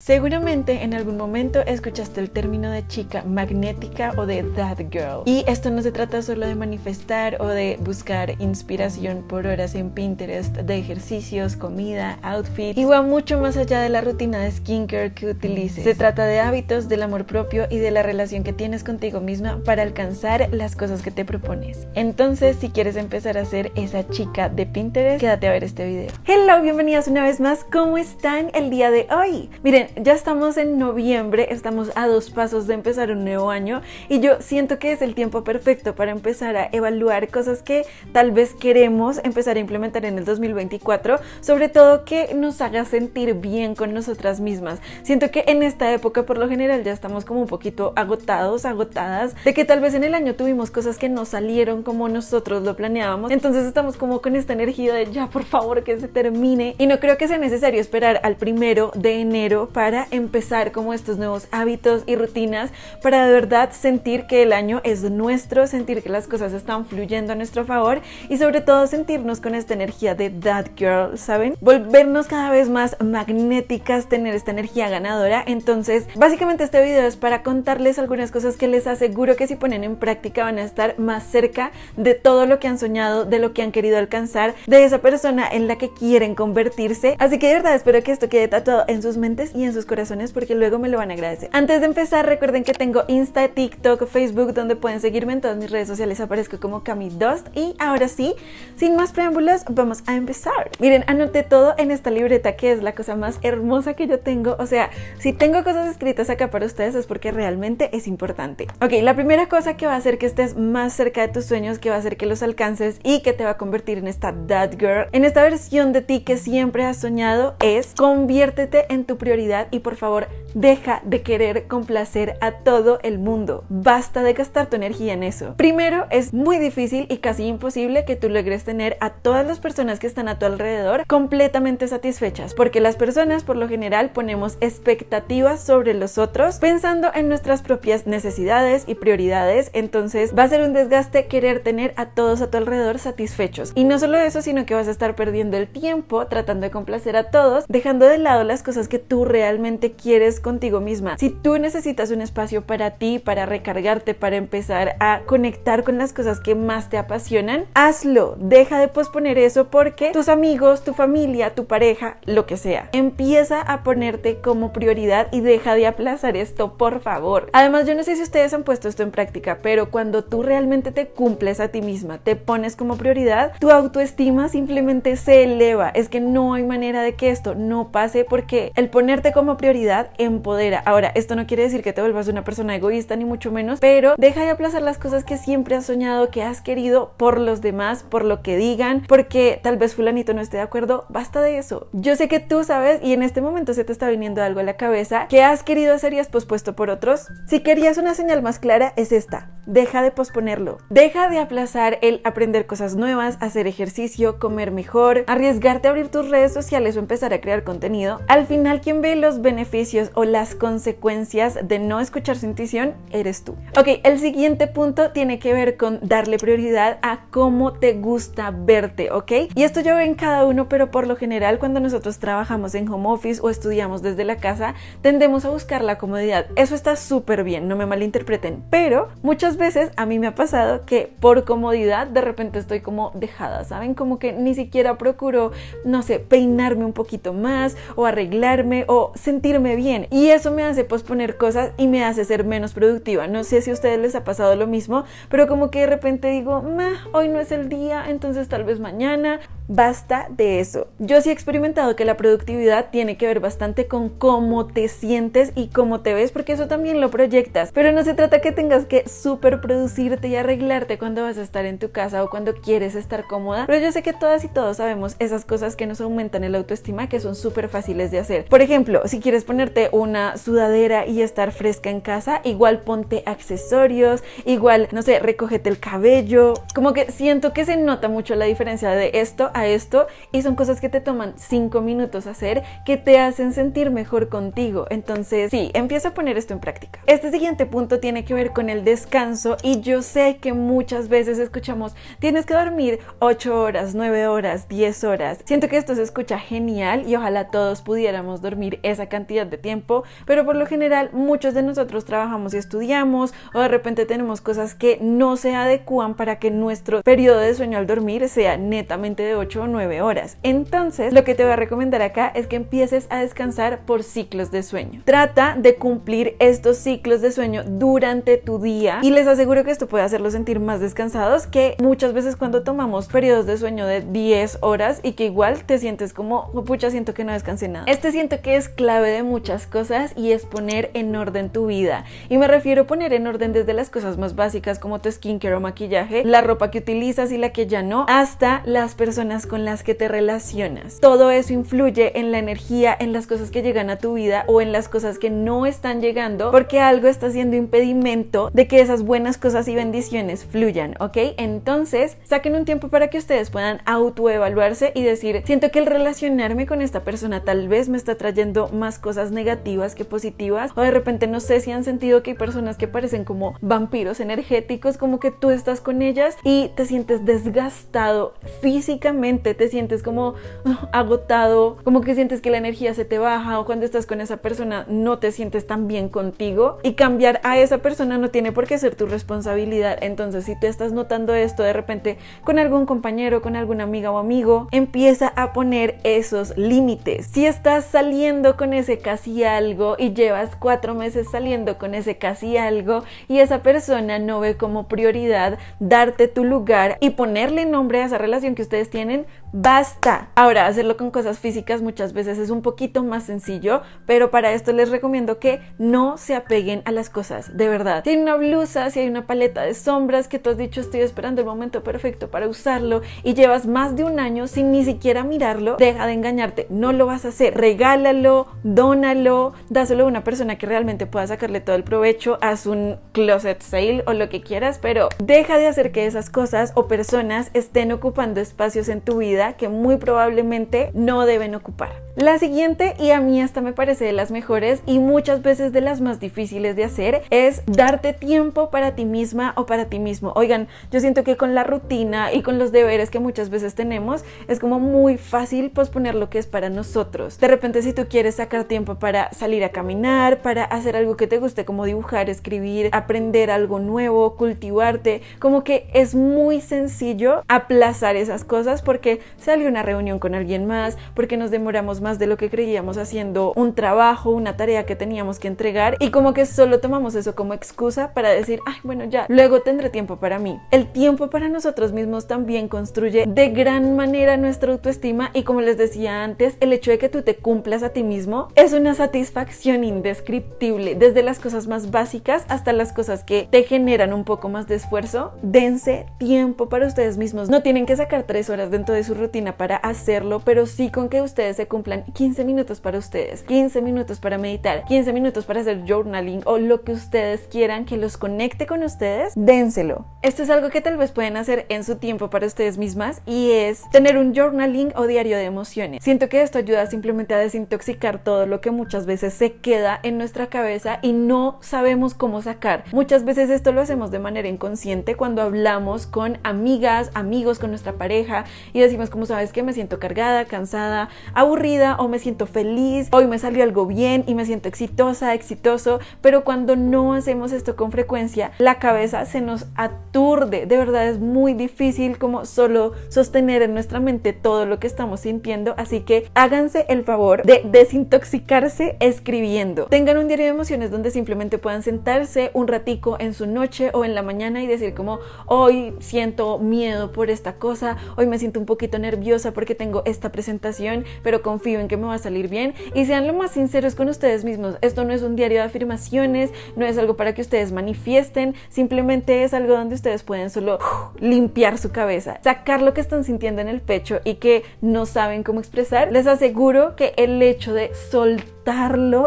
Seguramente en algún momento escuchaste el término de chica magnética o de that girl. Y esto no se trata solo de manifestar o de buscar inspiración por horas en Pinterest de ejercicios, comida, outfits y mucho más allá de la rutina de skincare que utilices. Se trata de hábitos, del amor propio y de la relación que tienes contigo misma para alcanzar las cosas que te propones. Entonces, si quieres empezar a ser esa chica de Pinterest, quédate a ver este video. Hello, bienvenidas una vez más. ¿Cómo están el día de hoy? Miren, ya estamos en noviembre, estamos a dos pasos de empezar un nuevo año y yo siento que es el tiempo perfecto para empezar a evaluar cosas que tal vez queremos empezar a implementar en el 2024, sobre todo que nos haga sentir bien con nosotras mismas. Siento que en esta época por lo general ya estamos como un poquito agotados, agotadas, de que tal vez en el año tuvimos cosas que no salieron como nosotros lo planeábamos, entonces estamos como con esta energía de ya por favor que se termine y no creo que sea necesario esperar al primero de enero para empezar como estos nuevos hábitos y rutinas para de verdad sentir que el año es nuestro, sentir que las cosas están fluyendo a nuestro favor y sobre todo sentirnos con esta energía de that girl, ¿saben? Volvernos cada vez más magnéticas, tener esta energía ganadora. Entonces, básicamente este video es para contarles algunas cosas que les aseguro que si ponen en práctica van a estar más cerca de todo lo que han soñado, de lo que han querido alcanzar, de esa persona en la que quieren convertirse. Así que de verdad espero que esto quede tatuado en sus mentes y en sus corazones porque luego me lo van a agradecer. Antes de empezar, recuerden que tengo Insta, TikTok, Facebook, donde pueden seguirme en todas mis redes sociales. Aparezco como Cami Dust. Y ahora sí, sin más preámbulos, vamos a empezar. Miren, anoté todo en esta libreta que es la cosa más hermosa que yo tengo. O sea, si tengo cosas escritas acá para ustedes es porque realmente es importante. Ok, la primera cosa que va a hacer que estés más cerca de tus sueños, que va a hacer que los alcances y que te va a convertir en esta dad Girl, en esta versión de ti que siempre has soñado, es conviértete en tu prioridad y por favor deja de querer complacer a todo el mundo. Basta de gastar tu energía en eso. Primero, es muy difícil y casi imposible que tú logres tener a todas las personas que están a tu alrededor completamente satisfechas, porque las personas por lo general ponemos expectativas sobre los otros pensando en nuestras propias necesidades y prioridades, entonces va a ser un desgaste querer tener a todos a tu alrededor satisfechos. Y no solo eso, sino que vas a estar perdiendo el tiempo tratando de complacer a todos, dejando de lado las cosas que tú realmente realmente quieres contigo misma. Si tú necesitas un espacio para ti, para recargarte, para empezar a conectar con las cosas que más te apasionan, hazlo. Deja de posponer eso porque tus amigos, tu familia, tu pareja, lo que sea, empieza a ponerte como prioridad y deja de aplazar esto, por favor. Además, yo no sé si ustedes han puesto esto en práctica, pero cuando tú realmente te cumples a ti misma, te pones como prioridad, tu autoestima simplemente se eleva. Es que no hay manera de que esto no pase porque el ponerte como prioridad empodera. Ahora, esto no quiere decir que te vuelvas una persona egoísta, ni mucho menos, pero deja de aplazar las cosas que siempre has soñado, que has querido por los demás, por lo que digan, porque tal vez fulanito no esté de acuerdo. Basta de eso. Yo sé que tú sabes y en este momento se te está viniendo algo a la cabeza que has querido hacer y has pospuesto por otros. Si querías una señal más clara, es esta. Deja de posponerlo. Deja de aplazar el aprender cosas nuevas, hacer ejercicio, comer mejor, arriesgarte a abrir tus redes sociales o empezar a crear contenido. Al final, quien ve los beneficios o las consecuencias de no escuchar su intuición eres tú. Ok, el siguiente punto tiene que ver con darle prioridad a cómo te gusta verte, ¿ok? Y esto yo veo en cada uno, pero por lo general cuando nosotros trabajamos en home office o estudiamos desde la casa, tendemos a buscar la comodidad. Eso está súper bien, no me malinterpreten, pero muchas veces a mí me ha pasado que por comodidad de repente estoy como dejada, ¿saben? Como que ni siquiera procuro, no sé, peinarme un poquito más o arreglarme o sentirme bien y eso me hace posponer cosas y me hace ser menos productiva. No sé si a ustedes les ha pasado lo mismo, pero como que de repente digo, hoy no es el día, entonces tal vez mañana Basta de eso. Yo sí he experimentado que la productividad tiene que ver bastante con cómo te sientes y cómo te ves, porque eso también lo proyectas. Pero no se trata que tengas que super producirte y arreglarte cuando vas a estar en tu casa o cuando quieres estar cómoda. Pero yo sé que todas y todos sabemos esas cosas que nos aumentan el autoestima que son súper fáciles de hacer. Por ejemplo, si quieres ponerte una sudadera y estar fresca en casa, igual ponte accesorios, igual, no sé, recógete el cabello. Como que siento que se nota mucho la diferencia de esto esto y son cosas que te toman 5 minutos hacer que te hacen sentir mejor contigo. Entonces, sí, empieza a poner esto en práctica. Este siguiente punto tiene que ver con el descanso y yo sé que muchas veces escuchamos, tienes que dormir 8 horas, 9 horas, 10 horas. Siento que esto se escucha genial y ojalá todos pudiéramos dormir esa cantidad de tiempo, pero por lo general muchos de nosotros trabajamos y estudiamos o de repente tenemos cosas que no se adecuan para que nuestro periodo de sueño al dormir sea netamente de 8 o 9 horas. Entonces, lo que te voy a recomendar acá es que empieces a descansar por ciclos de sueño. Trata de cumplir estos ciclos de sueño durante tu día y les aseguro que esto puede hacerlos sentir más descansados que muchas veces cuando tomamos periodos de sueño de 10 horas y que igual te sientes como, oh, pucha, siento que no descansé nada. Este siento que es clave de muchas cosas y es poner en orden tu vida. Y me refiero a poner en orden desde las cosas más básicas como tu skincare o maquillaje, la ropa que utilizas y la que ya no, hasta las personas con las que te relacionas. Todo eso influye en la energía, en las cosas que llegan a tu vida o en las cosas que no están llegando porque algo está siendo impedimento de que esas buenas cosas y bendiciones fluyan, ¿ok? Entonces, saquen un tiempo para que ustedes puedan autoevaluarse y decir, siento que el relacionarme con esta persona tal vez me está trayendo más cosas negativas que positivas o de repente no sé si han sentido que hay personas que parecen como vampiros energéticos, como que tú estás con ellas y te sientes desgastado físicamente te sientes como ah, agotado, como que sientes que la energía se te baja o cuando estás con esa persona no te sientes tan bien contigo y cambiar a esa persona no tiene por qué ser tu responsabilidad. Entonces, si te estás notando esto de repente con algún compañero, con alguna amiga o amigo, empieza a poner esos límites. Si estás saliendo con ese casi algo y llevas cuatro meses saliendo con ese casi algo y esa persona no ve como prioridad darte tu lugar y ponerle nombre a esa relación que ustedes tienen, Gracias. Basta. Ahora, hacerlo con cosas físicas muchas veces es un poquito más sencillo, pero para esto les recomiendo que no se apeguen a las cosas, de verdad. Si hay una blusa, si hay una paleta de sombras que tú has dicho estoy esperando el momento perfecto para usarlo y llevas más de un año sin ni siquiera mirarlo, deja de engañarte, no lo vas a hacer. Regálalo, dónalo, dáselo a una persona que realmente pueda sacarle todo el provecho, haz un closet sale o lo que quieras, pero deja de hacer que esas cosas o personas estén ocupando espacios en tu vida que muy probablemente no deben ocupar. La siguiente, y a mí esta me parece de las mejores y muchas veces de las más difíciles de hacer, es darte tiempo para ti misma o para ti mismo. Oigan, yo siento que con la rutina y con los deberes que muchas veces tenemos, es como muy fácil posponer lo que es para nosotros. De repente, si tú quieres sacar tiempo para salir a caminar, para hacer algo que te guste, como dibujar, escribir, aprender algo nuevo, cultivarte, como que es muy sencillo aplazar esas cosas porque salió una reunión con alguien más, porque nos demoramos más de lo que creíamos haciendo un trabajo, una tarea que teníamos que entregar y como que solo tomamos eso como excusa para decir, ay, bueno, ya, luego tendré tiempo para mí. El tiempo para nosotros mismos también construye de gran manera nuestra autoestima y como les decía antes, el hecho de que tú te cumplas a ti mismo es una satisfacción indescriptible, desde las cosas más básicas hasta las cosas que te generan un poco más de esfuerzo. Dense tiempo para ustedes mismos, no tienen que sacar tres horas dentro de su rutina para hacerlo, pero sí con que ustedes se cumplan 15 minutos para ustedes, 15 minutos para meditar, 15 minutos para hacer journaling o lo que ustedes quieran que los conecte con ustedes, dénselo. Esto es algo que tal vez pueden hacer en su tiempo para ustedes mismas y es tener un journaling o diario de emociones. Siento que esto ayuda simplemente a desintoxicar todo lo que muchas veces se queda en nuestra cabeza y no sabemos cómo sacar. Muchas veces esto lo hacemos de manera inconsciente cuando hablamos con amigas, amigos, con nuestra pareja y decimos como, ¿sabes que Me siento cargada, cansada, aburrida o me siento feliz, hoy me salió algo bien y me siento exitosa, exitoso, pero cuando no hacemos esto con frecuencia, la cabeza se nos aturde, de verdad es muy difícil como solo sostener en nuestra mente todo lo que estamos sintiendo, así que háganse el favor de desintoxicarse escribiendo. Tengan un diario de emociones donde simplemente puedan sentarse un ratico en su noche o en la mañana y decir como, hoy siento miedo por esta cosa, hoy me siento un poquito nerviosa porque tengo esta presentación, pero confío en que me va a salir bien. Y sean lo más sinceros con ustedes mismos. Esto no es un diario de afirmaciones, no es algo para que ustedes manifiesten, simplemente es algo donde ustedes pueden solo uh, limpiar su cabeza, sacar lo que están sintiendo en el pecho y que no saben cómo expresar. Les aseguro que el hecho de soltar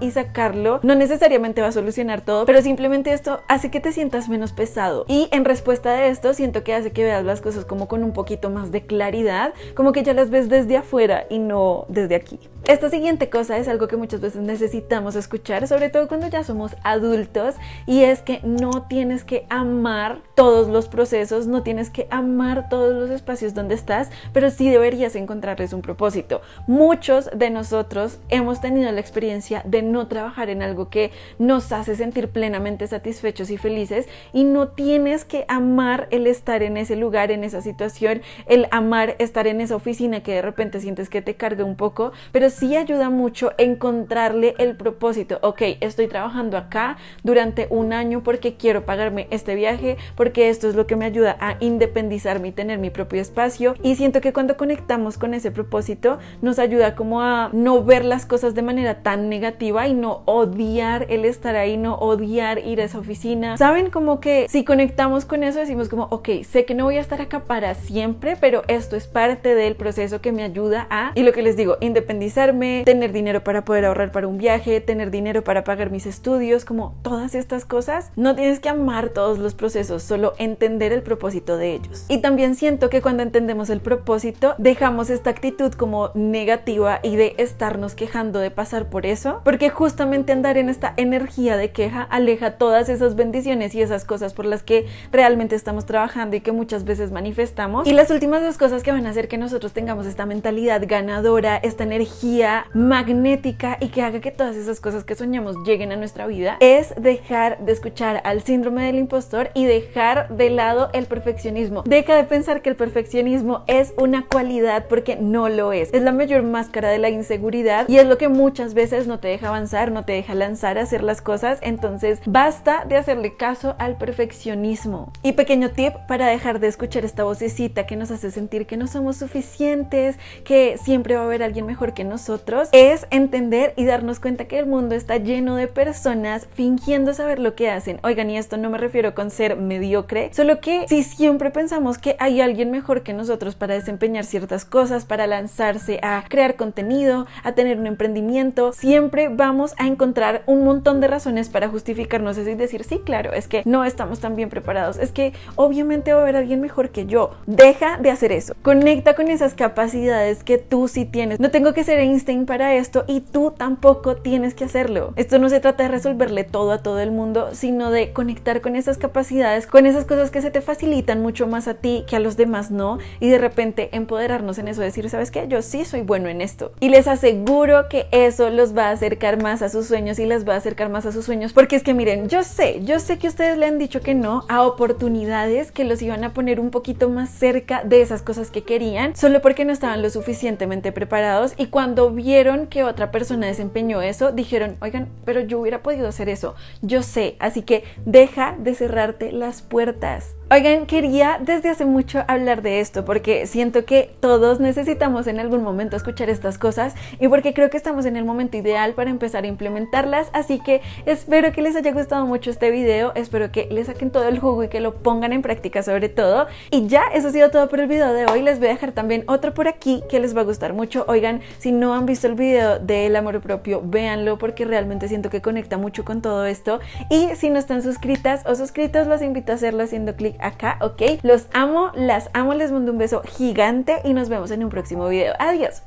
y sacarlo no necesariamente va a solucionar todo, pero simplemente esto hace que te sientas menos pesado. Y en respuesta de esto, siento que hace que veas las cosas como con un poquito más de claridad, como que ya las ves desde afuera y no desde aquí. Esta siguiente cosa es algo que muchas veces necesitamos escuchar, sobre todo cuando ya somos adultos, y es que no tienes que amar todos los procesos, no tienes que amar todos los espacios donde estás, pero sí deberías encontrarles un propósito. Muchos de nosotros hemos tenido la experiencia de no trabajar en algo que nos hace sentir plenamente satisfechos y felices, y no tienes que amar el estar en ese lugar, en esa situación, el amar estar en esa oficina que de repente sientes que te carga un poco, pero sí ayuda mucho encontrarle el propósito. Ok, estoy trabajando acá durante un año porque quiero pagarme este viaje, porque esto es lo que me ayuda a independizarme y tener mi propio espacio. Y siento que cuando conectamos con ese propósito, nos ayuda como a no ver las cosas de manera tan negativa y no odiar el estar ahí, no odiar ir a esa oficina. Saben como que si conectamos con eso, decimos como, ok, sé que no voy a estar acá para siempre, pero esto es parte del proceso que me ayuda a, y lo que les digo, independizar tener dinero para poder ahorrar para un viaje, tener dinero para pagar mis estudios, como todas estas cosas. No tienes que amar todos los procesos, solo entender el propósito de ellos. Y también siento que cuando entendemos el propósito, dejamos esta actitud como negativa y de estarnos quejando de pasar por eso, porque justamente andar en esta energía de queja aleja todas esas bendiciones y esas cosas por las que realmente estamos trabajando y que muchas veces manifestamos. Y las últimas dos cosas que van a hacer que nosotros tengamos esta mentalidad ganadora, esta energía, magnética y que haga que todas esas cosas que soñamos lleguen a nuestra vida es dejar de escuchar al síndrome del impostor y dejar de lado el perfeccionismo. Deja de pensar que el perfeccionismo es una cualidad porque no lo es. Es la mayor máscara de la inseguridad y es lo que muchas veces no te deja avanzar, no te deja lanzar a hacer las cosas. Entonces basta de hacerle caso al perfeccionismo. Y pequeño tip para dejar de escuchar esta vocecita que nos hace sentir que no somos suficientes, que siempre va a haber alguien mejor que nosotros nosotros es entender y darnos cuenta que el mundo está lleno de personas fingiendo saber lo que hacen. Oigan, y esto no me refiero con ser mediocre, solo que si siempre pensamos que hay alguien mejor que nosotros para desempeñar ciertas cosas, para lanzarse a crear contenido, a tener un emprendimiento, siempre vamos a encontrar un montón de razones para justificarnos eso y decir, sí, claro, es que no estamos tan bien preparados, es que obviamente va a haber alguien mejor que yo. Deja de hacer eso. Conecta con esas capacidades que tú sí tienes. No tengo que ser en para esto y tú tampoco tienes que hacerlo. Esto no se trata de resolverle todo a todo el mundo, sino de conectar con esas capacidades, con esas cosas que se te facilitan mucho más a ti que a los demás no, y de repente empoderarnos en eso, decir, ¿sabes qué? Yo sí soy bueno en esto. Y les aseguro que eso los va a acercar más a sus sueños y les va a acercar más a sus sueños, porque es que miren, yo sé, yo sé que ustedes le han dicho que no a oportunidades que los iban a poner un poquito más cerca de esas cosas que querían, solo porque no estaban lo suficientemente preparados y cuando vieron que otra persona desempeñó eso, dijeron, oigan, pero yo hubiera podido hacer eso, yo sé, así que deja de cerrarte las puertas. Oigan, quería desde hace mucho hablar de esto porque siento que todos necesitamos en algún momento escuchar estas cosas y porque creo que estamos en el momento ideal para empezar a implementarlas, así que espero que les haya gustado mucho este video, espero que le saquen todo el jugo y que lo pongan en práctica sobre todo. Y ya, eso ha sido todo por el video de hoy, les voy a dejar también otro por aquí que les va a gustar mucho. Oigan, si no han visto el video del amor propio, véanlo porque realmente siento que conecta mucho con todo esto. Y si no están suscritas o suscritos, los invito a hacerlo haciendo clic acá, ¿ok? Los amo, las amo, les mando un beso gigante y nos vemos en un próximo video. Adiós.